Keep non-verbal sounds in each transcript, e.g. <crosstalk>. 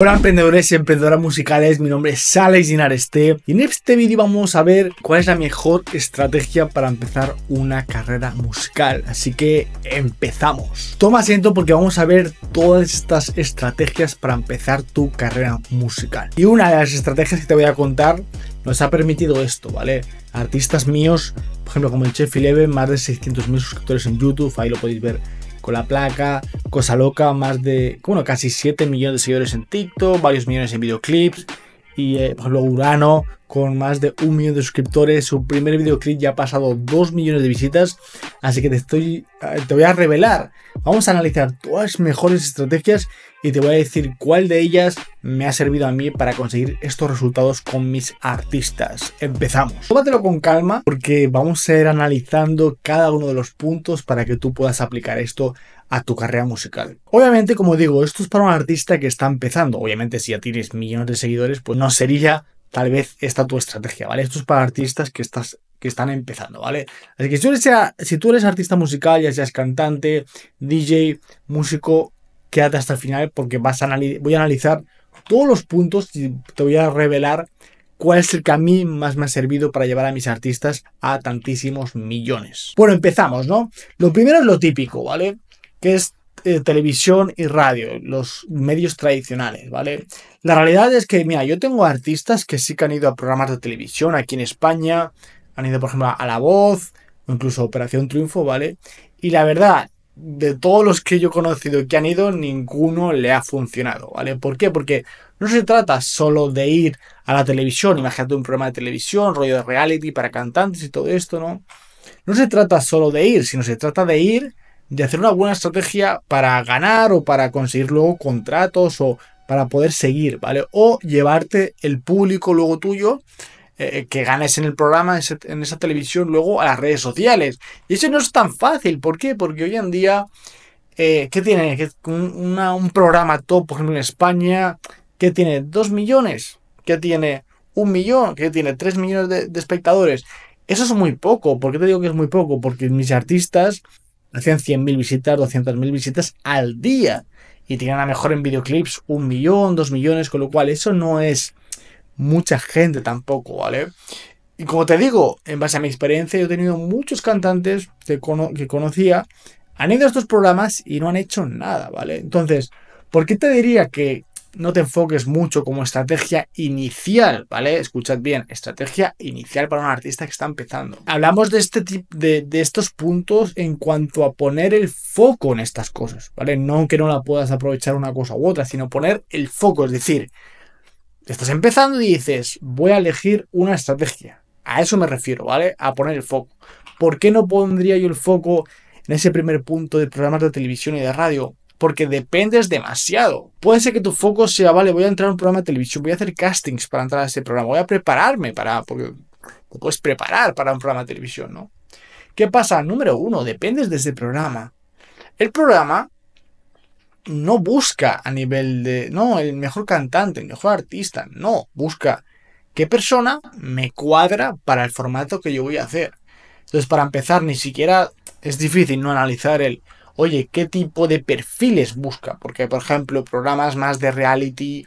Hola emprendedores y emprendedoras musicales, mi nombre es Alex Dinareste y en este vídeo vamos a ver cuál es la mejor estrategia para empezar una carrera musical. Así que empezamos. Toma asiento porque vamos a ver todas estas estrategias para empezar tu carrera musical. Y una de las estrategias que te voy a contar nos ha permitido esto, ¿vale? Artistas míos, por ejemplo como el Chef Leve, más de 600.000 suscriptores en YouTube, ahí lo podéis ver con la placa, cosa loca, más de, bueno, casi 7 millones de seguidores en TikTok, varios millones en videoclips, y eh, por ejemplo Urano con más de un millón de suscriptores, su primer videoclip ya ha pasado 2 millones de visitas, así que te estoy eh, te voy a revelar. Vamos a analizar todas las mejores estrategias y te voy a decir cuál de ellas me ha servido a mí para conseguir estos resultados con mis artistas. Empezamos. Tómatelo con calma porque vamos a ir analizando cada uno de los puntos para que tú puedas aplicar esto a tu carrera musical. Obviamente, como digo, esto es para un artista que está empezando. Obviamente, si ya tienes millones de seguidores, pues no sería tal vez esta tu estrategia, ¿vale? Esto es para artistas que estás que están empezando, ¿vale? Así que si tú eres, si tú eres artista musical, ya seas cantante, DJ, músico, quédate hasta el final porque vas a voy a analizar todos los puntos y te voy a revelar cuál es el que a mí más me ha servido para llevar a mis artistas a tantísimos millones. Bueno, empezamos, ¿no? Lo primero es lo típico, ¿vale? que es eh, televisión y radio, los medios tradicionales, ¿vale? La realidad es que, mira, yo tengo artistas que sí que han ido a programas de televisión aquí en España, han ido, por ejemplo, a La Voz, o incluso a Operación Triunfo, ¿vale? Y la verdad, de todos los que yo he conocido que han ido, ninguno le ha funcionado, ¿vale? ¿Por qué? Porque no se trata solo de ir a la televisión, imagínate un programa de televisión, rollo de reality para cantantes y todo esto, ¿no? No se trata solo de ir, sino se trata de ir de hacer una buena estrategia para ganar o para conseguir luego contratos o para poder seguir, ¿vale? O llevarte el público luego tuyo eh, que ganes en el programa, en esa televisión, luego a las redes sociales. Y eso no es tan fácil, ¿por qué? Porque hoy en día, eh, ¿qué tiene? un programa top, por ejemplo, en España, que tiene? ¿Dos millones? que tiene? ¿Un millón? que tiene? ¿Tres millones de, de espectadores? Eso es muy poco. ¿Por qué te digo que es muy poco? Porque mis artistas hacían 100.000 visitas, 200.000 visitas al día. Y tenían a mejor en videoclips un millón, dos millones, con lo cual eso no es mucha gente tampoco, ¿vale? Y como te digo, en base a mi experiencia, yo he tenido muchos cantantes que, que conocía, han ido a estos programas y no han hecho nada, ¿vale? Entonces, ¿por qué te diría que no te enfoques mucho como estrategia inicial, ¿vale? Escuchad bien, estrategia inicial para un artista que está empezando. Hablamos de este tipo de, estos puntos en cuanto a poner el foco en estas cosas, ¿vale? No que no la puedas aprovechar una cosa u otra, sino poner el foco, es decir, estás empezando y dices, voy a elegir una estrategia. A eso me refiero, ¿vale? A poner el foco. ¿Por qué no pondría yo el foco en ese primer punto de programas de televisión y de radio? porque dependes demasiado. Puede ser que tu foco sea, vale, voy a entrar a un programa de televisión, voy a hacer castings para entrar a ese programa, voy a prepararme para, porque puedes preparar para un programa de televisión, ¿no? ¿Qué pasa? Número uno, dependes de ese programa. El programa no busca a nivel de, no, el mejor cantante, el mejor artista, no, busca qué persona me cuadra para el formato que yo voy a hacer. Entonces, para empezar, ni siquiera es difícil no analizar el oye, qué tipo de perfiles busca, porque por ejemplo, programas más de reality,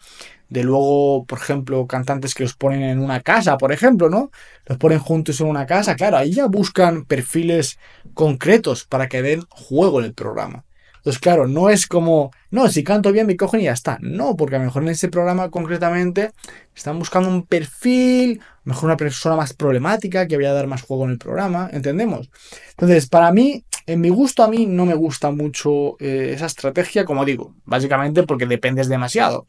de luego, por ejemplo, cantantes que los ponen en una casa, por ejemplo, ¿no? Los ponen juntos en una casa, claro, ahí ya buscan perfiles concretos para que den juego en el programa. Entonces, claro, no es como, no, si canto bien me cogen y ya está. No, porque a lo mejor en ese programa concretamente están buscando un perfil, a lo mejor una persona más problemática que vaya a dar más juego en el programa, ¿entendemos? Entonces, para mí, en mi gusto a mí no me gusta mucho eh, esa estrategia, como digo, básicamente porque dependes demasiado.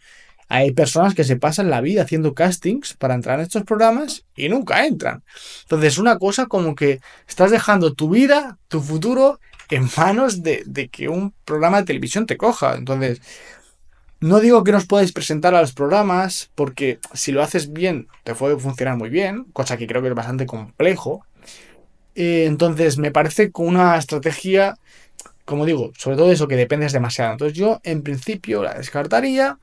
Hay personas que se pasan la vida haciendo castings para entrar en estos programas y nunca entran. Entonces, es una cosa como que estás dejando tu vida, tu futuro, en manos de, que un programa de televisión te coja. Entonces, no digo que os podáis presentar a los programas, porque si lo haces bien, te puede funcionar muy bien, cosa que creo que es bastante complejo. Eh, entonces, me parece con una estrategia, como digo, sobre todo eso que dependes demasiado. Entonces, yo en principio la descartaría.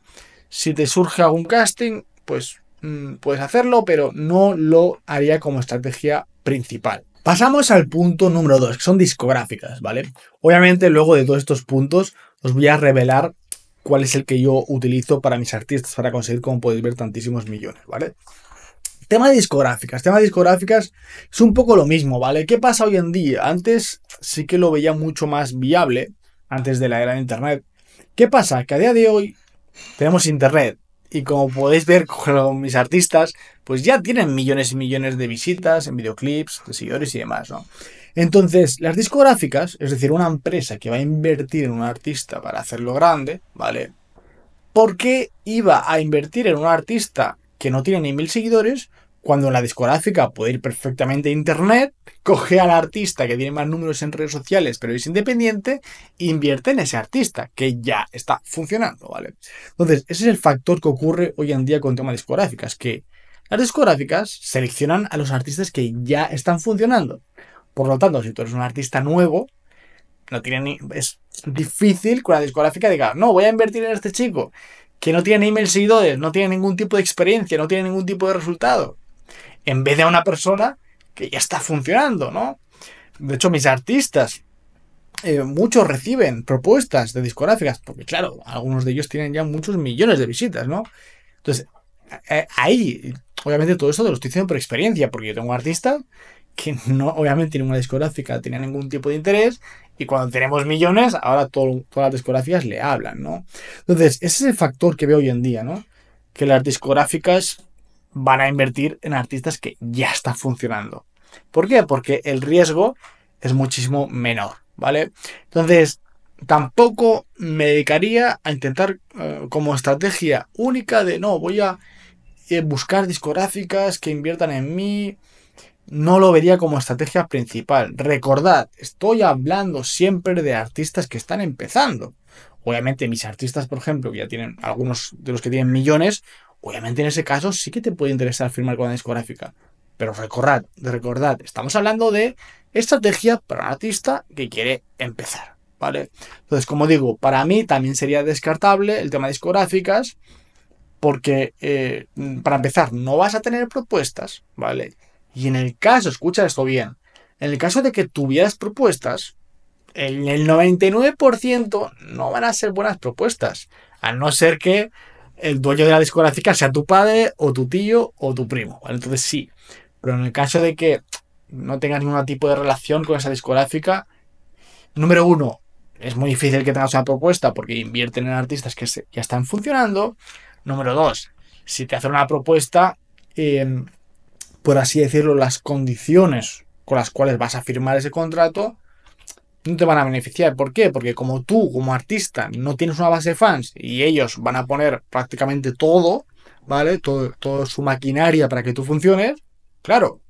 Si te surge algún casting, pues mm, puedes hacerlo, pero no lo haría como estrategia principal. Pasamos al punto número 2, que son discográficas, ¿vale? Obviamente, luego de todos estos puntos, os voy a revelar cuál es el que yo utilizo para mis artistas, para conseguir, como podéis ver, tantísimos millones, ¿vale? Tema discográficas. Tema discográficas es un poco lo mismo, ¿vale? ¿Qué pasa hoy en día? Antes sí que lo veía mucho más viable, antes de la era de Internet. ¿Qué pasa? Que a día de hoy tenemos Internet. Y como podéis ver <laughs> con mis artistas, pues ya tienen millones y millones de visitas en videoclips, de seguidores y demás, ¿no? Entonces, las discográficas, es decir, una empresa que va a invertir en un artista para hacerlo grande, ¿vale? ¿Por qué iba a invertir en un artista que no tiene ni mil seguidores, cuando la discográfica puede ir perfectamente a internet, coge al artista que tiene más números en redes sociales, pero es independiente, e invierte en ese artista, que ya está funcionando, ¿vale? Entonces, ese es el factor que ocurre hoy en día con temas discográficas, que las discográficas seleccionan a los artistas que ya están funcionando. Por lo tanto, si tú eres un artista nuevo, no tiene ni, es difícil con la discográfica diga, no, voy a invertir en este chico que no tiene email seguidores, no tiene ningún tipo de experiencia, no tiene ningún tipo de resultado, en vez de a una persona que ya está funcionando, ¿no? De hecho, mis artistas, eh, muchos reciben propuestas de discográficas, porque claro, algunos de ellos tienen ya muchos millones de visitas, ¿no? Entonces, eh, ahí, obviamente todo eso te lo estoy diciendo por experiencia, porque yo tengo un artista que no, obviamente ninguna discográfica tenía ningún tipo de interés y cuando tenemos millones, ahora todas las discográficas le hablan, ¿no? Entonces, ese es el factor que veo hoy en día, ¿no? Que las discográficas van a invertir en artistas que ya están funcionando. ¿Por qué? Porque el riesgo es muchísimo menor, ¿vale? Entonces, tampoco me dedicaría a intentar eh, como estrategia única de no, voy a eh, buscar discográficas que inviertan en mí, no lo vería como estrategia principal. Recordad, estoy hablando siempre de artistas que están empezando. Obviamente mis artistas, por ejemplo, que ya tienen algunos de los que tienen millones, obviamente en ese caso sí que te puede interesar firmar con una discográfica. Pero recordad, recordad, estamos hablando de estrategia para un artista que quiere empezar, ¿vale? Entonces, como digo, para mí también sería descartable el tema de discográficas, porque eh, para empezar no vas a tener propuestas, ¿vale? Y en el caso, escucha esto bien, en el caso de que tuvieras propuestas, el, el 99% no van a ser buenas propuestas, a no ser que el dueño de la discográfica sea tu padre o tu tío o tu primo. Entonces sí, pero en el caso de que no tengas ningún tipo de relación con esa discográfica, número uno, es muy difícil que tengas una propuesta porque invierten en artistas que ya están funcionando. Número dos, si te hacen una propuesta, por así decirlo, las condiciones con las cuales vas a firmar ese contrato, no te van a beneficiar. ¿Por qué? Porque como tú, como artista, no tienes una base de fans y ellos van a poner prácticamente todo, ¿vale? Todo, su maquinaria para que tú funciones, claro.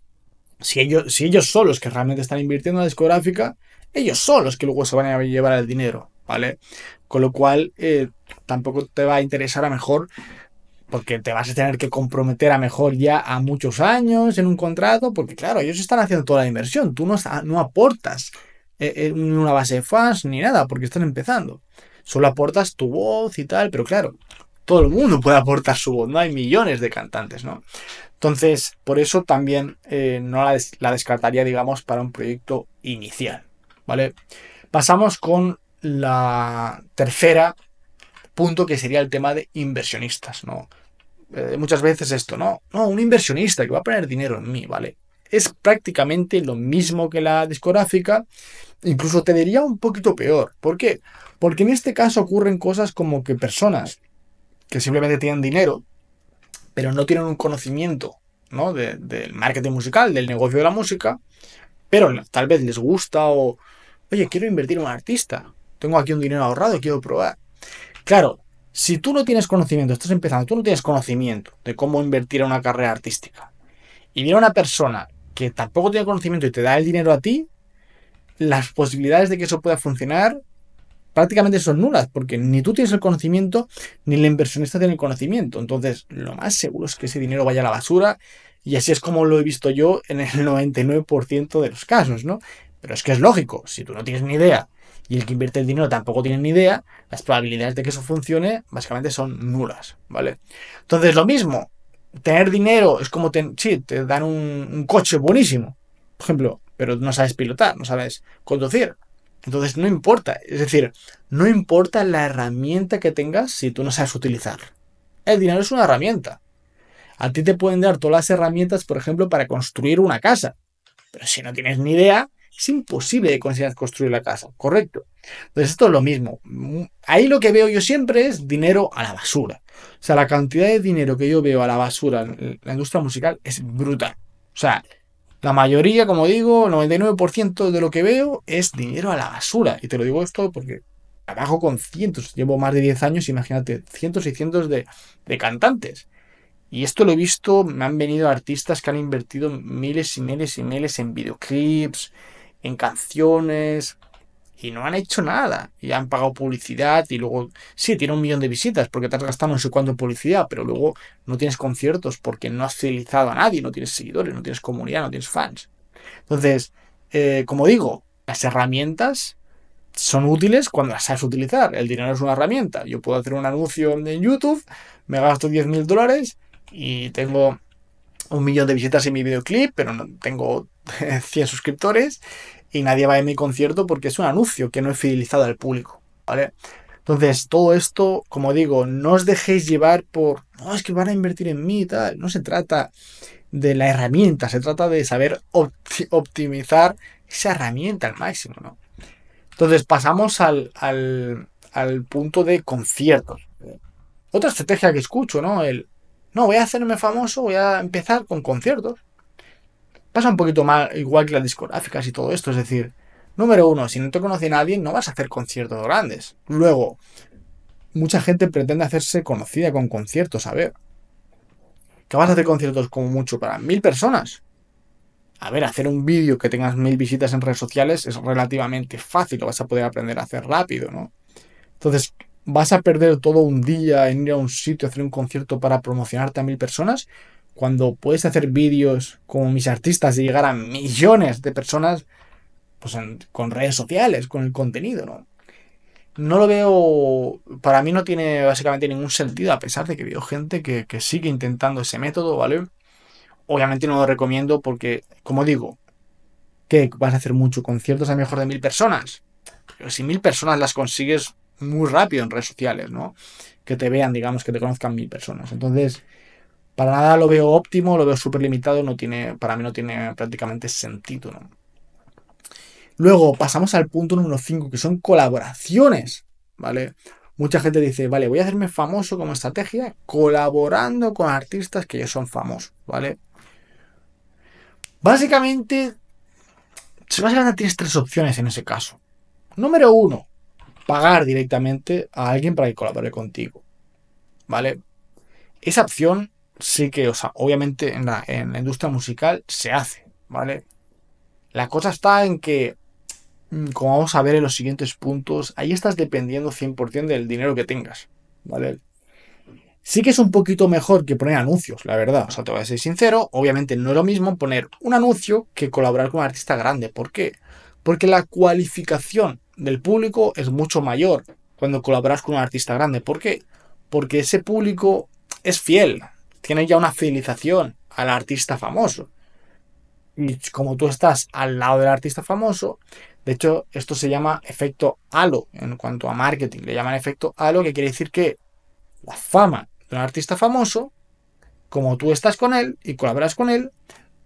Si ellos, si ellos son los que realmente están invirtiendo en la discográfica, ellos son los que luego se van a llevar el dinero, ¿vale? Con lo cual, eh, tampoco te va a interesar a mejor porque te vas a tener que comprometer a mejor ya a muchos años en un contrato, porque claro, ellos están haciendo toda la inversión, tú no, no aportas en eh, eh, una base de fans ni nada, porque están empezando. Solo aportas tu voz y tal, pero claro, todo el mundo puede aportar su voz, no hay millones de cantantes, ¿no? Entonces, por eso también eh, no la descartaría, digamos, para un proyecto inicial, ¿vale? Pasamos con la tercera punto que sería el tema de inversionistas, ¿no? Eh, muchas veces esto, ¿no? No, un inversionista que va a poner dinero en mí, ¿vale? Es prácticamente lo mismo que la discográfica, incluso te diría un poquito peor. ¿Por qué? Porque en este caso ocurren cosas como que personas que simplemente tienen dinero, pero no tienen un conocimiento ¿no? del marketing musical, del negocio de la música, pero tal vez les gusta o, oye, quiero invertir en un artista, tengo aquí un dinero ahorrado, quiero probar. Claro, si tú no tienes conocimiento, estás empezando, tú no tienes conocimiento de cómo invertir en una carrera artística, y viene una persona que tampoco tiene conocimiento y te da el dinero a ti, las posibilidades de que eso pueda funcionar prácticamente son nulas, porque ni tú tienes el conocimiento, ni el inversionista tiene el conocimiento. Entonces, lo más seguro es que ese dinero vaya a la basura, y así es como lo he visto yo en el 99% de los casos, ¿no? Pero es que es lógico, si tú no tienes ni idea y el que invierte el dinero tampoco tiene ni idea, las probabilidades de que eso funcione básicamente son nulas, ¿vale? Entonces, lo mismo, tener dinero es como, tener... sí, te dan un, coche buenísimo, por ejemplo, pero no sabes pilotar, no sabes conducir. Entonces, no importa, es decir, no importa la herramienta que tengas si tú no sabes utilizar. El dinero es una herramienta. A ti te pueden dar todas las herramientas, por ejemplo, para construir una casa. Pero si no tienes ni idea, es imposible conseguir construir la casa, correcto. Entonces esto es lo mismo. Mm, ahí lo que veo yo siempre es dinero a la basura. O sea, la cantidad de dinero que yo veo a la basura en la industria musical es brutal. O sea, la mayoría, como digo, el 99% de lo que veo es dinero a la basura. Y te lo digo esto porque trabajo con cientos, llevo más de 10 años, imagínate, cientos y cientos de, de cantantes. Y esto lo he visto, me han venido artistas que han invertido miles y miles y miles en videoclips, en canciones y no han hecho nada. Y han pagado publicidad y luego, sí, tiene un millón de visitas porque te has gastado no sé cuánto en publicidad, pero luego no tienes conciertos porque no has fidelizado a nadie, no tienes seguidores, no tienes comunidad, no tienes fans. Entonces, eh, como digo, las herramientas son útiles cuando las sabes utilizar. El dinero es una herramienta. Yo puedo hacer un anuncio en YouTube, me gasto mil dólares y tengo un millón de visitas en mi videoclip, pero no tengo 100 <laughs> suscriptores y nadie va a mi concierto porque es un anuncio que no he fidelizado al público, ¿vale? Entonces, todo esto, como digo, no os dejéis llevar por, no, es que van a invertir en mí y tal. No se trata de la herramienta, se trata de saber optimizar esa herramienta al máximo, ¿no? Entonces, pasamos al, al punto de conciertos. Otra estrategia que escucho, ¿no? El, no, voy a hacerme famoso, voy a empezar con conciertos. Pasa un poquito mal, igual que las discográficas y todo esto. Es decir, número uno, si no te conoce nadie, no vas a hacer conciertos grandes. Luego, mucha gente pretende hacerse conocida con conciertos, a ver. Que vas a hacer conciertos como mucho para mil personas. A ver, hacer un vídeo que tengas mil visitas en redes sociales es relativamente fácil, lo vas a poder aprender a hacer rápido, ¿no? Entonces, vas a perder todo un día en ir a un sitio a hacer un concierto para promocionarte a mil personas cuando puedes hacer vídeos como mis artistas y llegar a millones de personas pues con redes sociales, con el contenido, ¿no? No lo veo, para mí no tiene básicamente ningún sentido, a pesar de que veo gente que, que sigue intentando ese método, ¿vale? Obviamente no lo recomiendo porque, como digo, que vas a hacer mucho conciertos a mejor de mil personas. Pero si mil personas las consigues, muy rápido en redes sociales, ¿no? Que te vean, digamos, que te conozcan mil personas. Entonces, para nada lo veo óptimo, lo veo súper limitado, no tiene, para mí no tiene prácticamente sentido, ¿no? Luego pasamos al punto número 5, que son colaboraciones, ¿vale? Mucha gente dice, vale, voy a hacerme famoso como estrategia colaborando con artistas que ya son famosos, ¿vale? Básicamente, básicamente tienes tres opciones en ese caso. Número uno, pagar directamente a alguien para que colabore contigo. ¿Vale? Esa opción sí que, o sea, obviamente en la, en la industria musical se hace, ¿vale? La cosa está en que, mm, como vamos a ver en los siguientes puntos, ahí estás dependiendo 100% del dinero que tengas, ¿vale? Sí que es un poquito mejor que poner anuncios, la verdad. O sea, te voy a ser sincero, obviamente no es lo mismo poner un anuncio que colaborar con un artista grande. ¿Por qué? Porque la cualificación del público es mucho mayor cuando colaboras con un artista grande. ¿Por qué? Porque ese público es fiel, tiene ya una fidelización al artista famoso. Y como tú estás al lado del artista famoso, de hecho esto se llama efecto halo en cuanto a marketing, le llaman efecto halo, que quiere decir que la fama del un artista famoso, como tú estás con él y colaboras con él,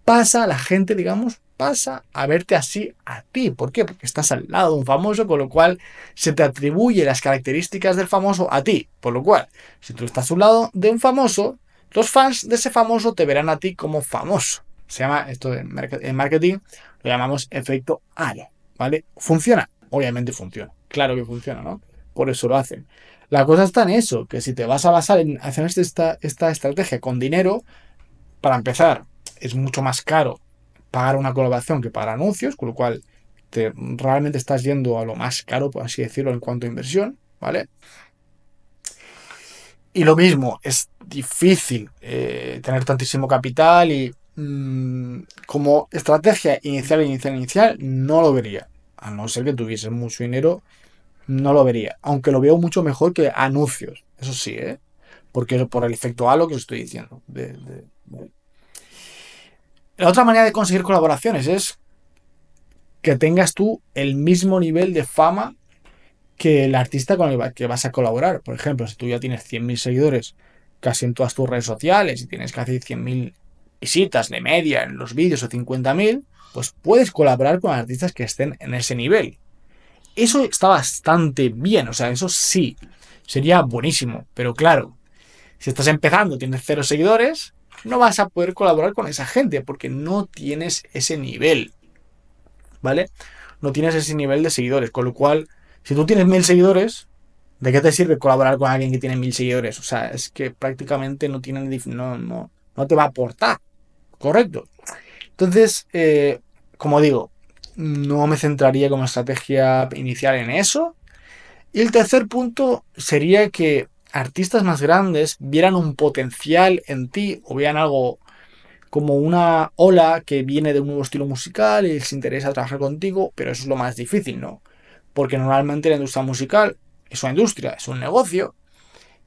pasa a la gente, digamos, pasa a verte así a ti. ¿Por qué? Porque estás al lado de un famoso, con lo cual se te atribuye las características del famoso a ti. Por lo cual, si tú estás a lado de un famoso, los fans de ese famoso te verán a ti como famoso. Se llama, esto en marketing, lo llamamos efecto halo, ¿vale? Funciona, obviamente funciona, claro que funciona, ¿no? Por eso lo hacen. La cosa está en eso, que si te vas a basar en hacer esta, esta estrategia con dinero, para empezar, es mucho más caro pagar una colaboración que para anuncios, con lo cual te, realmente estás yendo a lo más caro, por así decirlo, en cuanto a inversión, ¿vale? Y lo mismo, es difícil eh, tener tantísimo capital y mm, como estrategia inicial, inicial, inicial, no lo vería. A no ser que tuviese mucho dinero, no lo vería. Aunque lo veo mucho mejor que anuncios, eso sí, ¿eh? Porque por el efecto halo que os estoy diciendo, de la otra manera de conseguir colaboraciones es que tengas tú el mismo nivel de fama que el artista con el que vas a colaborar. Por ejemplo, si tú ya tienes 100.000 seguidores casi en todas tus redes sociales y tienes casi 100.000 visitas de media en los vídeos o 50.000, pues puedes colaborar con artistas que estén en ese nivel. Eso está bastante bien, o sea, eso sí, sería buenísimo, pero claro, si estás empezando, tienes cero seguidores, no vas a poder colaborar con esa gente porque no tienes ese nivel. ¿Vale? No tienes ese nivel de seguidores. Con lo cual, si tú tienes mil seguidores, ¿de qué te sirve colaborar con alguien que tiene mil seguidores? O sea, es que prácticamente no, tienen, no, no, no te va a aportar. Correcto. Entonces, eh, como digo, no me centraría como estrategia inicial en eso. Y el tercer punto sería que artistas más grandes vieran un potencial en ti o vean algo como una ola que viene de un nuevo estilo musical y les interesa trabajar contigo, pero eso es lo más difícil, ¿no? Porque normalmente la industria musical es una industria, es un negocio,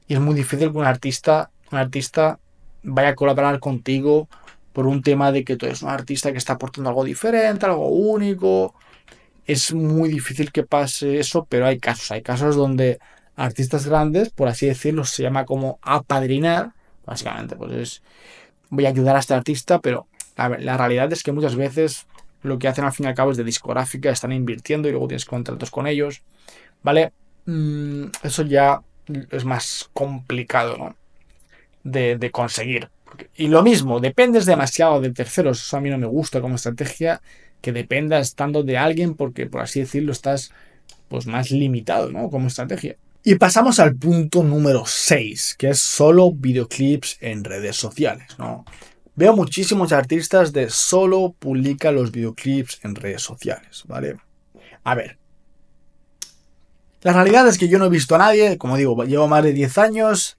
y es muy difícil que un artista, un artista vaya a colaborar contigo por un tema de que tú eres un artista que está aportando algo diferente, algo único. Es muy difícil que pase eso, pero hay casos, hay casos donde artistas grandes, por así decirlo, se llama como apadrinar, básicamente, pues es, voy a ayudar a este artista, pero la, realidad es que muchas veces lo que hacen al fin y al cabo es de discográfica, están invirtiendo y luego tienes contratos con ellos, ¿vale? Mm, eso ya es más complicado, De, de conseguir. Y lo mismo, dependes demasiado de terceros, eso a mí no me gusta como estrategia, que dependas tanto de alguien porque, por así decirlo, estás pues más limitado, ¿no? Como estrategia. Y pasamos al punto número 6, que es solo videoclips en redes sociales, ¿no? Veo muchísimos artistas de solo publica los videoclips en redes sociales, ¿vale? A ver. La realidad es que yo no he visto a nadie, como digo, llevo más de 10 años,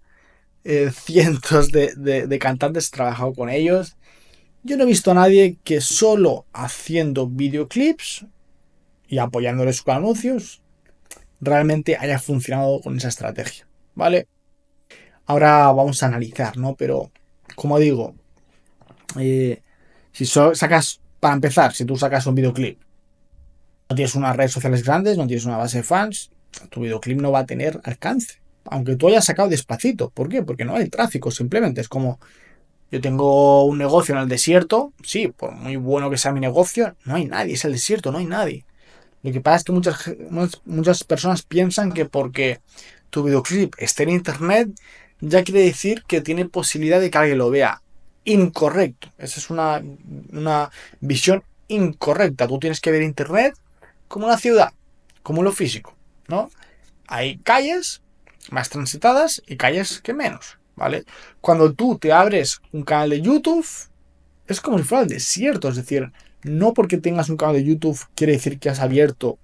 eh, <laughs> cientos de, de cantantes, trabajado con ellos. Yo no he visto a nadie que solo haciendo videoclips y apoyándoles con anuncios realmente haya funcionado con esa estrategia, ¿vale? Ahora vamos a analizar, ¿no? Pero, como digo, eh, si sacas, para empezar, si tú sacas un videoclip, no tienes unas redes sociales grandes, no tienes una base de fans, tu videoclip no va a tener alcance. Aunque tú hayas sacado despacito. ¿Por qué? Porque no hay tráfico, simplemente. Es como, yo tengo un negocio en el desierto, sí, por muy bueno que sea mi negocio, no hay nadie, es el desierto, no hay nadie. Lo que pasa es que muchas, personas piensan que porque tu videoclip esté en internet, ya quiere decir que tiene posibilidad de que alguien lo vea. Incorrecto. Esa es una, visión incorrecta. Tú tienes que ver internet como una ciudad, como lo físico, ¿no? Hay calles más transitadas y calles que menos, ¿vale? Cuando tú te abres un canal de YouTube, es como si fuera el desierto, es decir, no porque tengas un canal de YouTube quiere decir que has abierto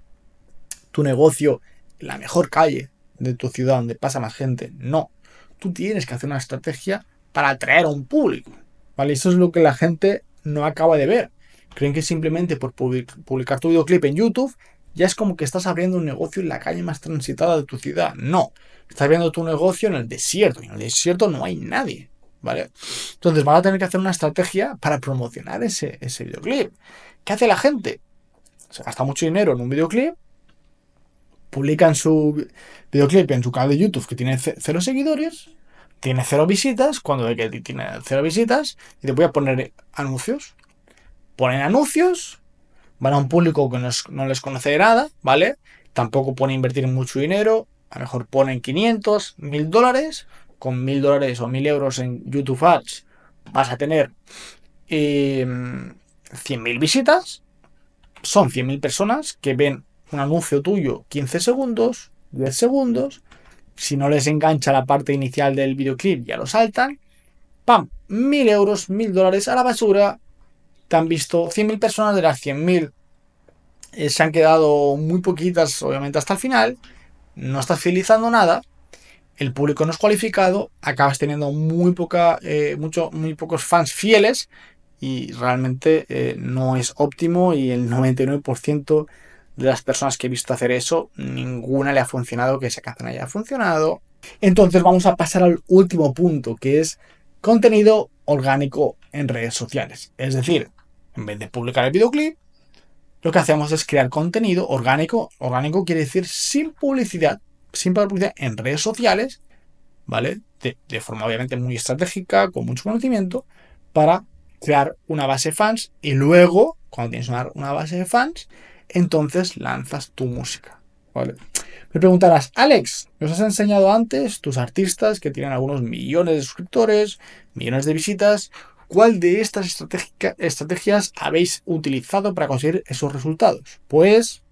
tu negocio en la mejor calle de tu ciudad donde pasa más gente. No, tú tienes que hacer una estrategia para atraer a un público. ¿Vale? Eso es lo que la gente no acaba de ver. Creen que simplemente por publicar tu videoclip en YouTube ya es como que estás abriendo un negocio en la calle más transitada de tu ciudad. No, estás abriendo tu negocio en el desierto y en el desierto no hay nadie. Entonces van a tener que hacer una estrategia para promocionar ese, videoclip. ¿Qué hace la gente? Se gasta mucho dinero en un videoclip, publican su videoclip en su canal de YouTube que tiene cero seguidores, tiene cero visitas, cuando ve que tiene cero visitas, y te voy a poner anuncios. Ponen anuncios, van a un público que no, les conoce nada, ¿vale? Tampoco pone invertir mucho dinero, a lo mejor ponen 500, 1000 dólares, con mil dólares o mil euros en YouTube Ads vas a tener eh, mil visitas, son mil personas que ven un anuncio tuyo 15 segundos, 10 segundos, si no les engancha la parte inicial del videoclip ya lo saltan, ¡pam! mil euros, mil dólares a la basura, te han visto mil personas de las 100.000. Eh, se han quedado muy poquitas, obviamente, hasta el final. No estás fidelizando nada el público no es cualificado, acabas teniendo muy, poca, eh, mucho, muy pocos fans fieles y realmente eh, no es óptimo y el 99% de las personas que he visto hacer eso, ninguna le ha funcionado que esa no haya funcionado. Entonces vamos a pasar al último punto, que es contenido orgánico en redes sociales. Es decir, en vez de publicar el videoclip, lo que hacemos es crear contenido orgánico. Orgánico quiere decir sin publicidad, Siempre en redes sociales, ¿vale? De, forma obviamente muy estratégica, con mucho conocimiento, para crear una base de fans y luego, cuando tienes una, una base de fans, entonces lanzas tu música, ¿vale? Me preguntarás, Alex, nos has enseñado antes tus artistas que tienen algunos millones de suscriptores, millones de visitas. ¿Cuál de estas estrategias habéis utilizado para conseguir esos resultados? Pues,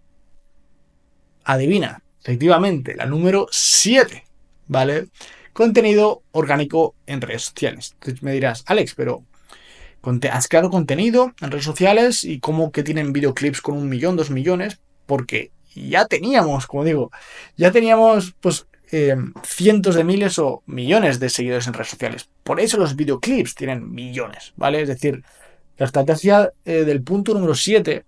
adivina, Efectivamente, la número 7, ¿vale? Contenido orgánico en redes sociales. Entonces me dirás, Alex, pero has creado contenido en redes sociales y cómo que tienen videoclips con un millón, dos millones, porque ya teníamos, como digo, ya teníamos pues eh, cientos de miles o millones de seguidores en redes sociales. Por eso los videoclips tienen millones, ¿vale? Es decir, la estrategia eh, del punto número 7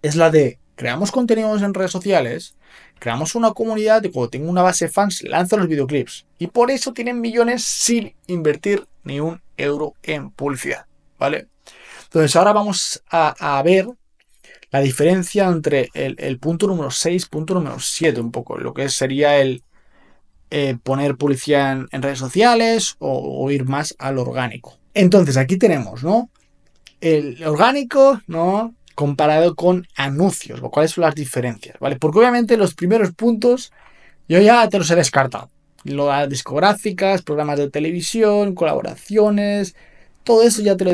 es la de creamos contenidos en redes sociales creamos una comunidad y cuando tengo una base de fans lanzo los videoclips. Y por eso tienen millones sin invertir ni un euro en publicidad. ¿Vale? Entonces ahora vamos a, ver la diferencia entre el, punto número 6, punto número 7, un poco, lo que sería el eh, poner publicidad en, redes sociales o, o, ir más al orgánico. Entonces aquí tenemos, ¿no? El orgánico, ¿no? comparado con anuncios, ¿Cuáles son las diferencias, ¿vale? Porque obviamente los primeros puntos yo ya te los he descartado. Las discográficas, programas de televisión, colaboraciones, todo eso ya te lo,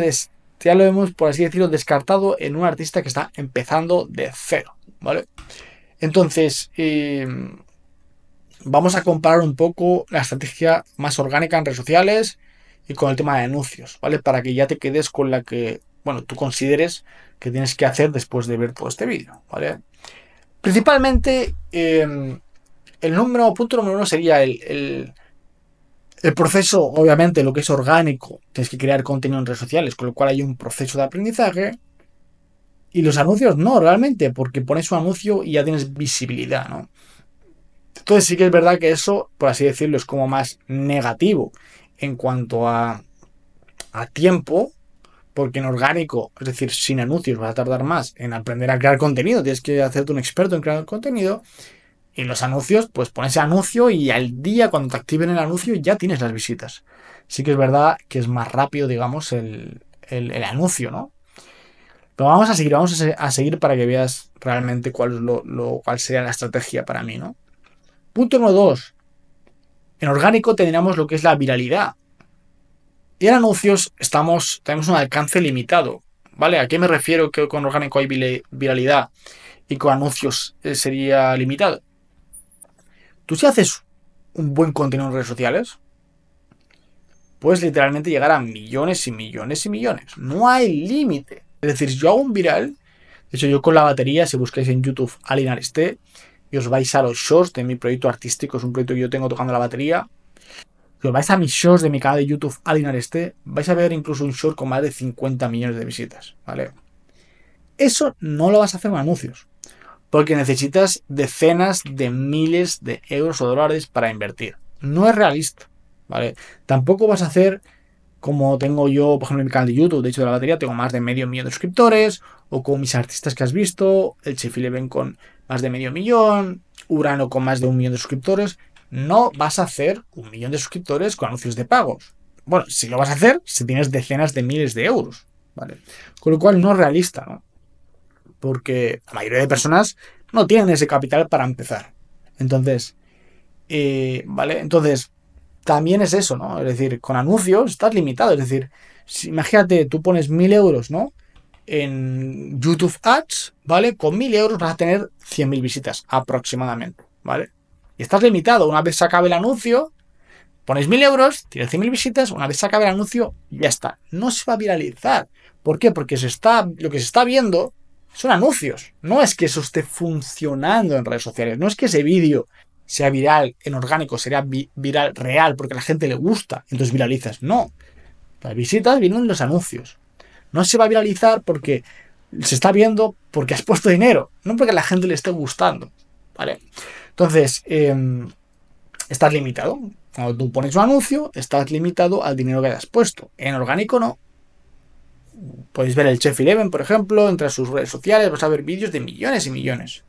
ya lo hemos, por así decirlo, descartado en un artista que está empezando de cero, ¿vale? Entonces, eh, vamos a comparar un poco la estrategia más orgánica en redes sociales y con el tema de anuncios, ¿vale? Para que ya te quedes con la que bueno, tú consideres que tienes que hacer después de ver todo este vídeo, ¿vale? Principalmente, em, el número, punto número uno sería el, proceso, obviamente, lo que es orgánico. Tienes que crear contenido en redes sociales, con lo cual hay un proceso de aprendizaje. Y los anuncios no, realmente, porque pones un anuncio y ya tienes visibilidad, ¿no? Entonces sí que es verdad que eso, por así decirlo, es como más negativo en cuanto a, a tiempo, porque en orgánico, es decir, sin anuncios, vas a tardar más en aprender a crear contenido, tienes que hacerte un experto en crear contenido. Y los anuncios, pues pones anuncio y al día cuando te activen el anuncio ya tienes las visitas. Sí que es verdad que es más rápido, digamos, el, anuncio, ¿no? Pero vamos a seguir, vamos a, seguir para que veas realmente cuál, es lo, sería la estrategia para mí, ¿no? Punto número dos. En orgánico tendríamos lo que es la viralidad. Y en anuncios estamos, tenemos un alcance limitado. ¿Vale? ¿A qué me refiero que con orgánico hay viralidad y con anuncios eh, sería limitado? Tú si haces un buen contenido en redes sociales, puedes literalmente llegar a millones y millones y millones. No hay límite. Es decir, yo hago un viral, de hecho yo con la batería, si buscáis en YouTube Alinar Este y os vais a los shorts de mi proyecto artístico, es un proyecto que yo tengo tocando la batería, si vais a mis shorts de mi canal de YouTube Adinar Este, vais a ver incluso un short con más de 50 millones de visitas, ¿vale? Eso no lo vas a hacer con anuncios, porque necesitas decenas de miles de euros o dólares para invertir. No es realista, ¿vale? Tampoco vas a hacer como tengo yo, por ejemplo, en mi canal de YouTube, de hecho de la batería, tengo más de medio millón de suscriptores, o con mis artistas que has visto, el Chefile ven con más de medio millón, Urano con más de un millón de suscriptores, no vas a hacer un millón de suscriptores con anuncios de pagos. Bueno, si lo vas a hacer, si tienes decenas de miles de euros, ¿vale? Con lo cual no es realista, ¿no? Porque la mayoría de personas no tienen ese capital para empezar. Entonces, eh, ¿vale? Entonces, también es eso, ¿no? Es decir, con anuncios estás limitado. Es decir, si, imagínate, tú pones mil euros, ¿no? En YouTube Ads, ¿vale? Con mil euros vas a tener 100.000 visitas aproximadamente, ¿vale? Y estás limitado. Una vez se acabe el anuncio, pones 1000 euros, tienes 100.000 visitas, una vez se acabe el anuncio, ya está. No se va a viralizar. ¿Por qué? Porque se está, lo que se está viendo son anuncios. No es que eso esté funcionando en redes sociales. No es que ese vídeo sea viral en orgánico, sería viral real porque a la gente le gusta. Entonces viralizas. No. Las visitas vienen los anuncios. No se va a viralizar porque se está viendo porque has puesto dinero, no porque a la gente le esté gustando. ¿Vale? Entonces, em, estás limitado. Cuando tú pones un anuncio, estás limitado al dinero que hayas puesto. En orgánico no. Podéis ver el Chef Eleven, por ejemplo, entre sus redes sociales, vas a ver vídeos de millones y millones.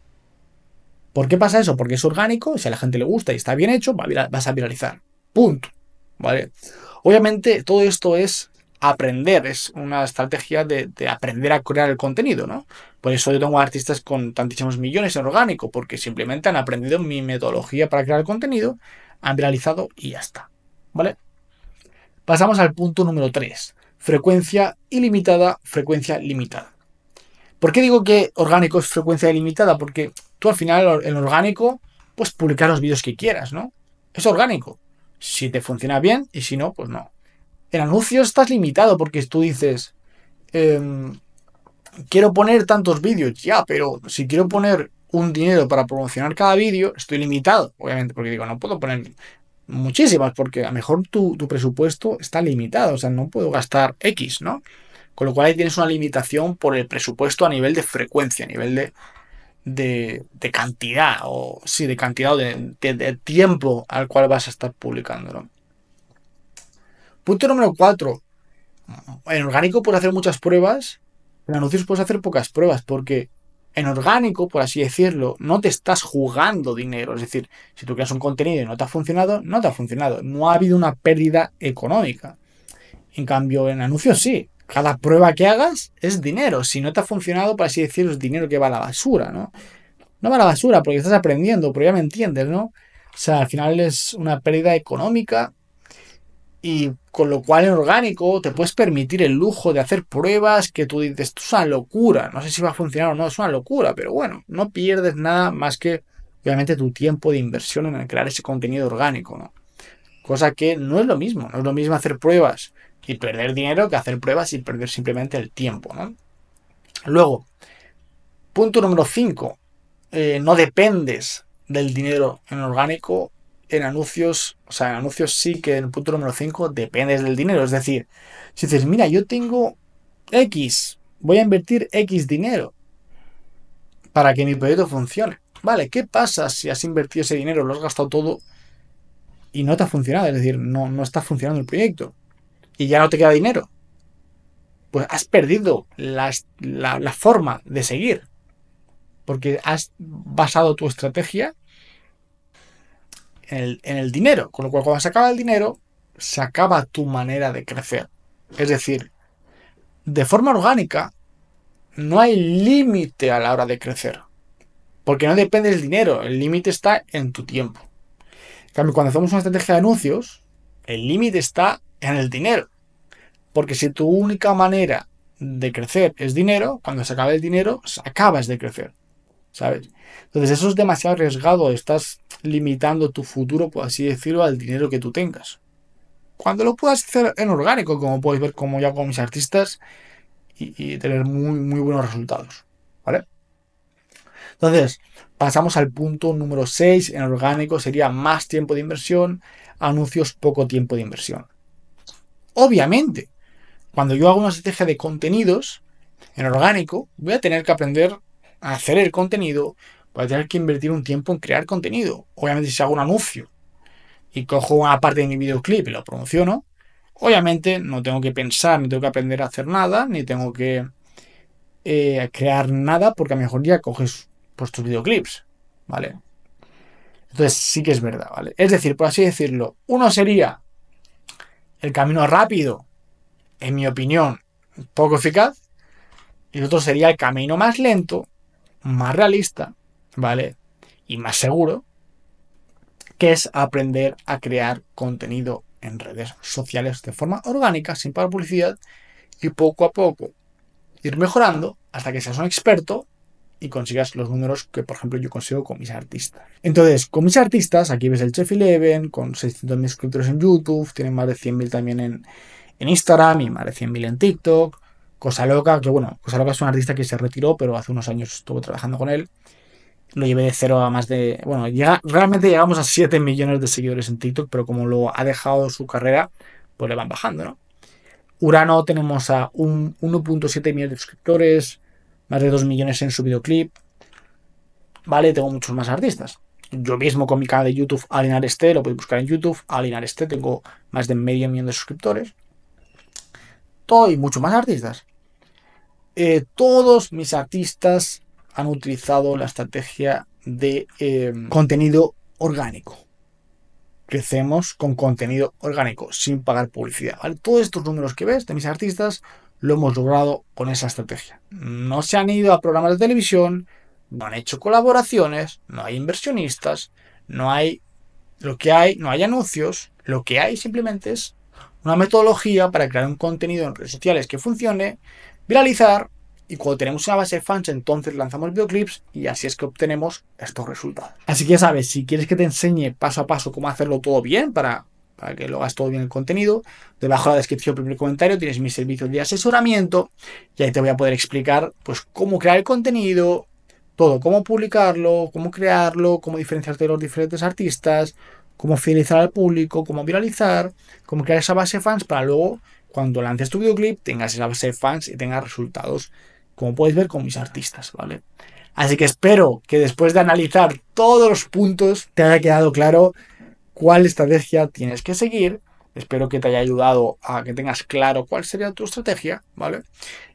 ¿Por qué pasa eso? Porque es orgánico, si a la gente le gusta y está bien hecho, vas a viralizar. Punto. ¿Vale? Obviamente todo esto es aprender, es una estrategia de, aprender a crear el contenido, ¿no? Por eso yo tengo artistas con tantísimos millones en orgánico, porque simplemente han aprendido mi metodología para crear el contenido, han realizado y ya está, ¿vale? Pasamos al punto número 3, frecuencia ilimitada, frecuencia limitada. ¿Por qué digo que orgánico es frecuencia ilimitada? Porque tú al final en orgánico pues publicar los vídeos que quieras, ¿no? Es orgánico. Si te funciona bien y si no, pues no en anuncios estás limitado porque tú dices, em, quiero poner tantos vídeos, ya, pero si quiero poner un dinero para promocionar cada vídeo, estoy limitado, obviamente, porque digo, no puedo poner muchísimas, porque a lo mejor tu, presupuesto está limitado, o sea, no puedo gastar X, ¿no? Con lo cual ahí tienes una limitación por el presupuesto a nivel de frecuencia, a nivel de, cantidad, o sí, de cantidad o de, tiempo al cual vas a estar publicándolo. Punto número cuatro, En orgánico puedes hacer muchas pruebas, en anuncios puedes hacer pocas pruebas, porque en orgánico, por así decirlo, no te estás jugando dinero. Es decir, si tú creas un contenido y no te ha funcionado, no te ha funcionado. No ha habido una pérdida económica. En cambio, en anuncios sí. Cada prueba que hagas es dinero. Si no te ha funcionado, por así decirlo, es dinero que va a la basura, ¿no? No va a la basura porque estás aprendiendo, pero ya me entiendes, ¿no? O sea, al final es una pérdida económica y con lo cual en orgánico te puedes permitir el lujo de hacer pruebas que tú dices, es una locura, no sé si va a funcionar o no, es una locura, pero bueno, no pierdes nada más que obviamente tu tiempo de inversión en crear ese contenido orgánico, ¿no? Cosa que no es lo mismo, no es lo mismo hacer pruebas y perder dinero que hacer pruebas y perder simplemente el tiempo, ¿no? Luego, punto número 5, eh, no dependes del dinero en orgánico en anuncios, o sea, en anuncios sí que en el punto número 5 dependes del dinero. Es decir, si dices, mira, yo tengo X, voy a invertir X dinero para que mi proyecto funcione. Vale, ¿qué pasa si has invertido ese dinero, lo has gastado todo y no te ha funcionado? Es decir, no, no está funcionando el proyecto y ya no te queda dinero. Pues has perdido la forma de seguir. Porque has basado tu estrategia en el, dinero. Con lo cual, cuando se acaba el dinero, se acaba tu manera de crecer. Es decir, de forma orgánica, no hay límite a la hora de crecer. Porque no depende del dinero, el límite está en tu tiempo. En cuando hacemos una estrategia de anuncios, el límite está en el dinero. Porque si tu única manera de crecer es dinero, cuando se acaba el dinero, acabas de crecer. ¿sabes? Entonces eso es demasiado arriesgado, estás limitando tu futuro, por así decirlo, al dinero que tú tengas. Cuando lo puedas hacer en orgánico, como podéis ver como yo hago con mis artistas, y, tener muy, muy buenos resultados, ¿vale? Entonces, pasamos al punto número 6, en orgánico sería más tiempo de inversión, anuncios poco tiempo de inversión. Obviamente, cuando yo hago una estrategia de contenidos en orgánico, voy a tener que aprender hacer el contenido, voy a tener que invertir un tiempo en crear contenido. Obviamente si hago un anuncio y cojo una parte de mi videoclip y lo promociono, obviamente no tengo que pensar, ni tengo que aprender a hacer nada, ni tengo que eh, crear nada, porque a lo mejor ya coges pues, tus videoclips, ¿vale? Entonces sí que es verdad, ¿vale? Es decir, por así decirlo, uno sería el camino rápido, en mi opinión, poco eficaz, y el otro sería el camino más lento, más realista, ¿vale? Y más seguro, que es aprender a crear contenido en redes sociales de forma orgánica, sin pagar publicidad, y poco a poco ir mejorando hasta que seas un experto y consigas los números que, por ejemplo, yo consigo con mis artistas. Entonces, con mis artistas, aquí ves el Chef Eleven, con 600.000 suscriptores en YouTube, tienen más de 100.000 también en, en Instagram y más de 100.000 en TikTok. Cosa Loca, que bueno, Cosa Loca es un artista que se retiró, pero hace unos años estuvo trabajando con él. Lo llevé de cero a más de. Bueno, ya realmente llegamos a 7 millones de seguidores en TikTok, pero como lo ha dejado su carrera, pues le van bajando, ¿no? Urano tenemos a 1.7 millones de suscriptores, más de 2 millones en su videoclip. Vale, tengo muchos más artistas. Yo mismo con mi canal de YouTube Alinar Este, lo podéis buscar en YouTube, Alinar Este, tengo más de medio millón de suscriptores y muchos más artistas. Eh, todos mis artistas han utilizado la estrategia de em, contenido orgánico. Crecemos con contenido orgánico, sin pagar publicidad. Todos estos números que ves de mis artistas lo hemos logrado con esa estrategia. No se han ido a programas de televisión, no han hecho colaboraciones, no hay inversionistas, no hay lo que hay, no hay anuncios, lo que hay simplemente es una metodología para crear un contenido en redes sociales que funcione, viralizar y cuando tenemos una base de fans entonces lanzamos videoclips y así es que obtenemos estos resultados. Así que ya sabes, si quieres que te enseñe paso a paso cómo hacerlo todo bien para, que lo hagas todo bien el contenido, debajo de la descripción, primer comentario, tienes mis servicios de asesoramiento y ahí te voy a poder explicar pues cómo crear el contenido, todo, cómo publicarlo, cómo crearlo, cómo diferenciarte de los diferentes artistas, cómo fidelizar al público, cómo viralizar, cómo crear esa base de fans para luego, cuando lances tu videoclip, tengas esa base de fans y tengas resultados, como puedes ver con mis artistas, ¿vale? Así que espero que después de analizar todos los puntos te haya quedado claro cuál estrategia tienes que seguir. Espero que te haya ayudado a que tengas claro cuál sería tu estrategia, ¿vale?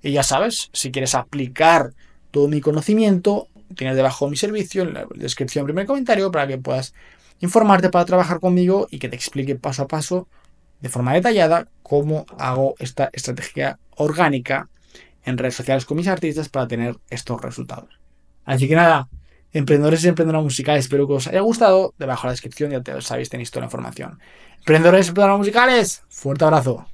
Y ya sabes, si quieres aplicar todo mi conocimiento, tienes debajo mi servicio en la descripción, primer comentario, para que puedas informarte para trabajar conmigo y que te explique paso a paso de forma detallada cómo hago esta estrategia orgánica en redes sociales con mis artistas para tener estos resultados. Así que nada, emprendedores y emprendedoras musicales, espero que os haya gustado. Debajo la descripción ya sabéis, tenéis toda la información. Emprendedores y emprendedoras musicales, fuerte abrazo.